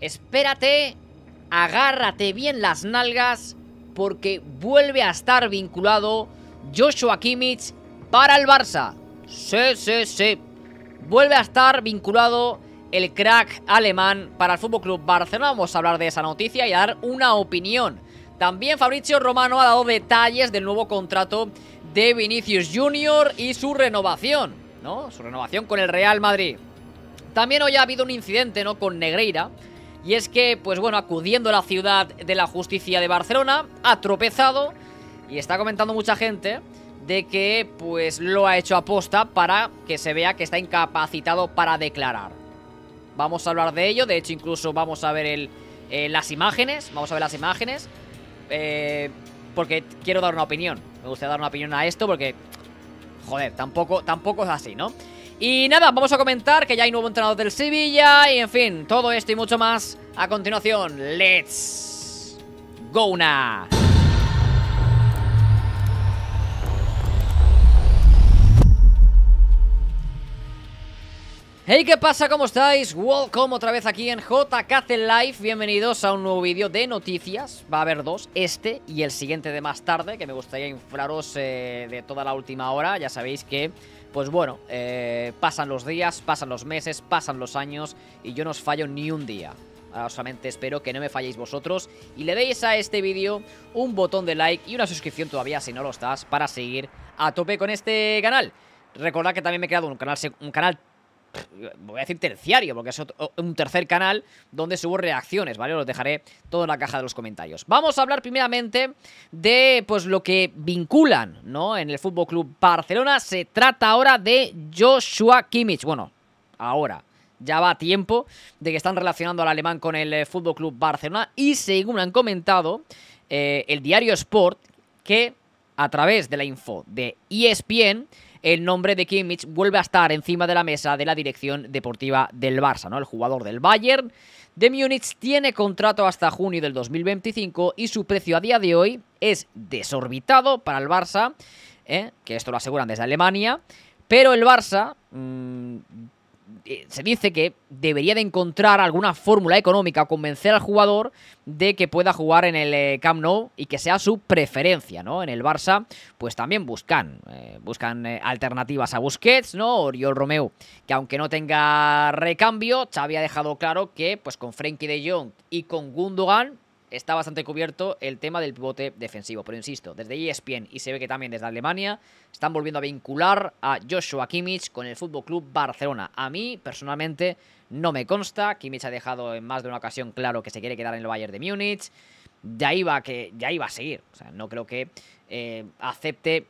espérate, agárrate bien las nalgas, porque vuelve a estar vinculado Joshua Kimmich para el Barça. Sí, sí, sí. Vuelve a estar vinculado el crack alemán para el Fútbol Club Barcelona. Vamos a hablar de esa noticia y dar una opinión. También Fabrizio Romano ha dado detalles del nuevo contrato de Vinicius Junior y su renovación, ¿no? Su renovación con el Real Madrid. También hoy ha habido un incidente, ¿no? Con Negreira, y es que, pues bueno, acudiendo a la ciudad de la justicia de Barcelona, ha tropezado y está comentando mucha gente de que pues lo ha hecho aposta para que se vea que está incapacitado para declarar. Vamos a hablar de ello, de hecho incluso vamos a ver eh, las imágenes, vamos a ver las imágenes, eh, porque quiero dar una opinión, me gustaría dar una opinión a esto porque, joder, tampoco, tampoco es así, ¿no? Y nada, vamos a comentar que ya hay nuevo entrenador del Sevilla y en fin, todo esto y mucho más a continuación. ¡Let's go now! Hey, ¿qué pasa? ¿Cómo estáis? Welcome otra vez aquí en JKC Live. Bienvenidos a un nuevo vídeo de noticias. Va a haber dos, este y el siguiente de más tarde, que me gustaría inflaros eh, de toda la última hora. Ya sabéis que, pues bueno, eh, pasan los días, pasan los meses, pasan los años y yo no os fallo ni un día. Ahora solamente espero que no me falléis vosotros y le deis a este vídeo un botón de like y una suscripción todavía si no lo estás para seguir a tope con este canal. Recordad que también me he creado un canal, un canal voy a decir terciario, porque es un tercer canal donde subo reacciones, ¿vale? Os dejaré todo en la caja de los comentarios. Vamos a hablar primeramente de pues lo que vinculan, ¿no? En el Fútbol Club Barcelona se trata ahora de Joshua Kimmich. Bueno, ahora ya va tiempo de que están relacionando al alemán con el eh, Fútbol Club Barcelona y según han comentado eh, el diario Sport que a través de la info de ESPN el nombre de Kimmich vuelve a estar encima de la mesa de la dirección deportiva del Barça, ¿no? El jugador del Bayern de Múnich tiene contrato hasta junio del 2025 y su precio a día de hoy es desorbitado para el Barça, ¿eh? que esto lo aseguran desde Alemania, pero el Barça mm, eh, se dice que debería de encontrar alguna fórmula económica convencer al jugador de que pueda jugar en el eh, Camp Nou y que sea su preferencia, ¿no? En el Barça, pues también buscan, eh, buscan alternativas a Busquets, ¿no? Oriol Romeo, que aunque no tenga recambio, Xavi ha dejado claro que, pues con Frenkie de Jong y con Gundogan, está bastante cubierto el tema del pivote defensivo. Pero insisto, desde ESPN y se ve que también desde Alemania están volviendo a vincular a Joshua Kimmich con el Fútbol Club Barcelona. A mí, personalmente, no me consta. Kimmich ha dejado en más de una ocasión claro que se quiere quedar en el Bayern de Múnich. Ya iba, que, ya iba a seguir. O sea, no creo que eh, acepte.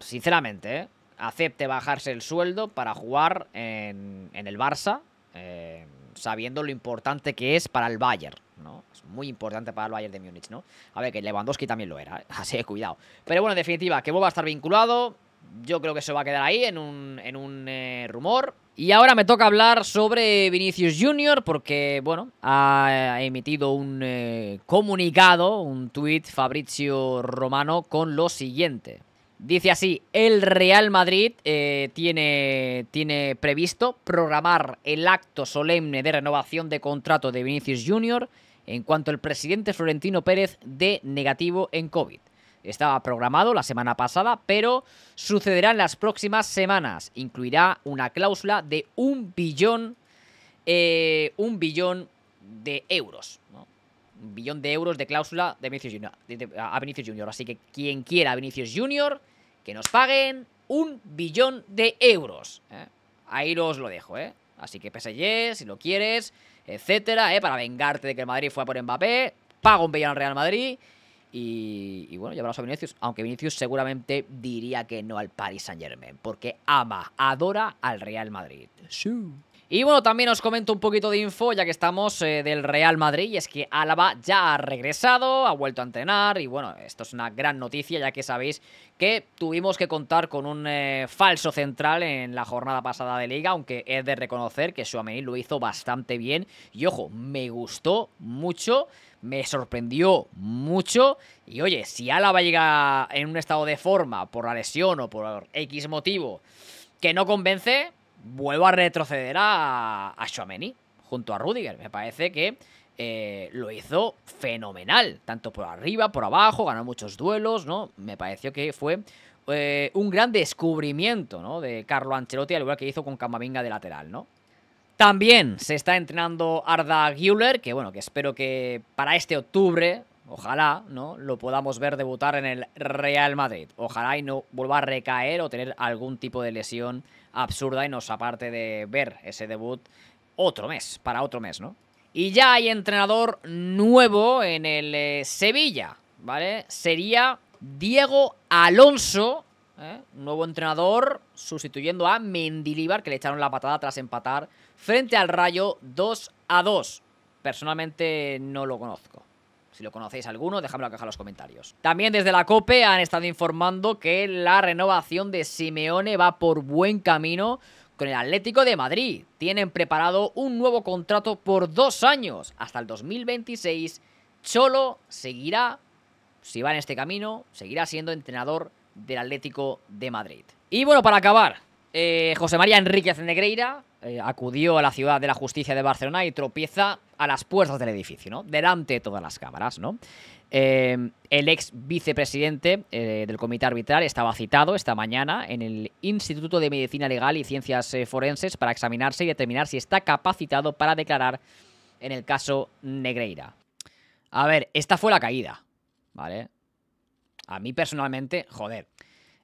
Sinceramente, eh, acepte bajarse el sueldo para jugar en, en el Barça. Eh, sabiendo lo importante que es para el Bayern, ¿no? Es muy importante para el Bayern de Múnich, ¿no? A ver, que Lewandowski también lo era, ¿eh? así que cuidado. Pero bueno, en definitiva, que vuelva a estar vinculado, yo creo que se va a quedar ahí en un, en un eh, rumor. Y ahora me toca hablar sobre Vinicius Jr. porque, bueno, ha emitido un eh, comunicado, un tuit Fabrizio Romano con lo siguiente. Dice así, el Real Madrid eh, tiene, tiene previsto programar el acto solemne de renovación de contrato de Vinicius Jr. en cuanto el presidente Florentino Pérez dé negativo en COVID. Estaba programado la semana pasada, pero sucederá en las próximas semanas. Incluirá una cláusula de un billón, eh, un billón de euros. ¿no? billón de euros de cláusula de Vinicius a Vinicius Junior. Así que quien quiera a Vinicius Junior, que nos paguen un billón de euros. ¿eh? Ahí os lo dejo, ¿eh? Así que PSG, si lo quieres, etcétera, ¿eh? Para vengarte de que el Madrid fue por Mbappé, pago un billón al Real Madrid. Y, bueno, llevaros a Vinicius, aunque Vinicius seguramente diría que no al Paris Saint Germain, porque ama, adora al Real Madrid. Y bueno, también os comento un poquito de info ya que estamos eh, del Real Madrid y es que Álava ya ha regresado, ha vuelto a entrenar y bueno, esto es una gran noticia ya que sabéis que tuvimos que contar con un eh, falso central en la jornada pasada de liga, aunque es de reconocer que Suamení lo hizo bastante bien y ojo, me gustó mucho me sorprendió mucho. Y oye, si Álava llega en un estado de forma por la lesión o por X motivo que no convence, vuelvo a retroceder a, a junto a Rudiger. Me parece que eh, lo hizo fenomenal, tanto por arriba, por abajo, ganó muchos duelos, ¿no? Me pareció que fue eh, un gran descubrimiento, ¿no? De Carlo Ancelotti, al igual que hizo con Camavinga de lateral, ¿no? También se está entrenando Arda Güler, que bueno, que espero que para este octubre ojalá, ¿no? Lo podamos ver debutar en el Real Madrid. Ojalá y no vuelva a recaer o tener algún tipo de lesión absurda y nos aparte de ver ese debut otro mes, para otro mes, ¿no? Y ya hay entrenador nuevo en el eh, Sevilla, ¿vale? Sería Diego Alonso, ¿eh? nuevo entrenador, sustituyendo a Mendilibar, que le echaron la patada tras empatar frente al Rayo 2 a 2. Personalmente no lo conozco. Si lo conocéis alguno, dejadme en caja en los comentarios. También desde la COPE han estado informando que la renovación de Simeone va por buen camino con el Atlético de Madrid. Tienen preparado un nuevo contrato por dos años, hasta el 2026. Cholo seguirá, si va en este camino, seguirá siendo entrenador del Atlético de Madrid. Y bueno, para acabar, eh, José María Enríquez Negreira eh, acudió a la ciudad de la justicia de Barcelona y tropieza a las puertas del edificio, ¿no? Delante de todas las cámaras, ¿no? Eh, el ex vicepresidente eh, del comité arbitral estaba citado esta mañana en el Instituto de Medicina Legal y Ciencias Forenses para examinarse y determinar si está capacitado para declarar en el caso Negreira. A ver, esta fue la caída, ¿vale? A mí personalmente, joder,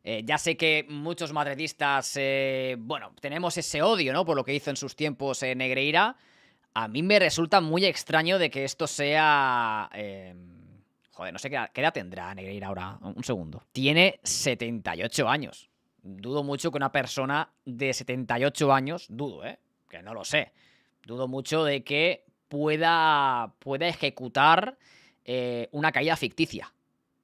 eh, ya sé que muchos madridistas, eh, bueno, tenemos ese odio, ¿no? Por lo que hizo en sus tiempos eh, Negreira. A mí me resulta muy extraño de que esto sea... Em, joder, no sé qué, edad tendrá Negreira ahora. Un segundo. Tiene 78 años. Dudo mucho que una persona de 78 años, dudo, ¿eh? Que no lo sé. Dudo mucho de que pueda, pueda ejecutar una caída ficticia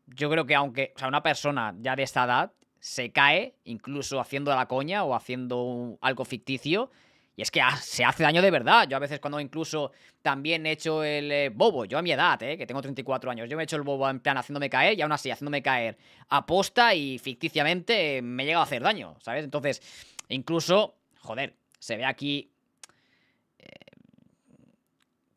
yo creo que aunque, o sea, una persona ya de esta edad se cae, incluso haciendo la coña o haciendo algo ficticio. Y es que se hace daño de verdad. Yo a veces cuando incluso también he hecho el eh, bobo, yo a mi edad, eh, que tengo 34 años, yo me he hecho el bobo en plan haciéndome caer y aún así haciéndome caer aposta y ficticiamente me he llegado a hacer daño, ¿sabes? Entonces, incluso, joder, se ve aquí... Eh,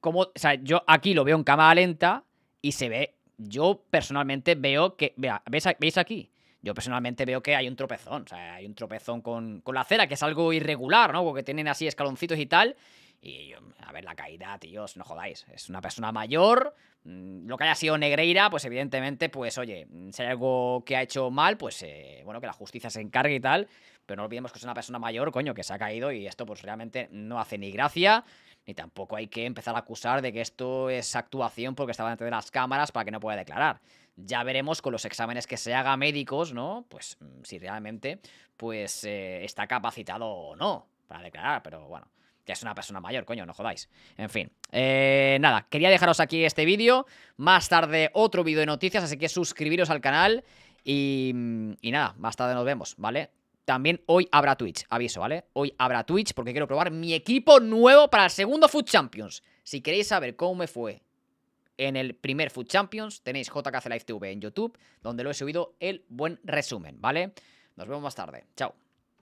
como, o sea, yo aquí lo veo en cámara lenta y se ve, yo personalmente veo que, ¿veis aquí? yo personalmente veo que hay un tropezón. O sea, hay un tropezón con, la acera, que es algo irregular, ¿no? Porque tienen así escaloncitos y tal. Y a ver, la caída, tíos, no jodáis. Es una persona mayor. Mm, lo que haya sido Negreira, pues evidentemente, pues oye, mm, si hay algo que ha hecho mal, pues eh, bueno, que la justicia se encargue y tal. Pero no olvidemos que es una persona mayor, coño, que se ha caído y esto pues realmente no hace ni gracia. Ni tampoco hay que empezar a acusar de que esto es actuación porque estaba delante de las cámaras para que no pueda declarar ya veremos con los exámenes que se haga médicos, ¿no? Pues mm, si realmente pues eh, está capacitado o no para declarar, pero bueno. Ya es una persona mayor, coño, no jodáis. En fin. Eh, nada, quería dejaros aquí este vídeo. Más tarde otro vídeo de noticias, así que suscribiros al canal. Y, mm, y nada, más tarde nos vemos, ¿vale? También hoy habrá Twitch, aviso, ¿vale? Hoy habrá Twitch porque quiero probar mi equipo nuevo para el segundo Food Champions. Si queréis saber cómo me fue en el primer Food Champions. Tenéis JKC Live TV en YouTube, donde lo he subido el buen resumen, ¿vale? Nos vemos más tarde. Chao.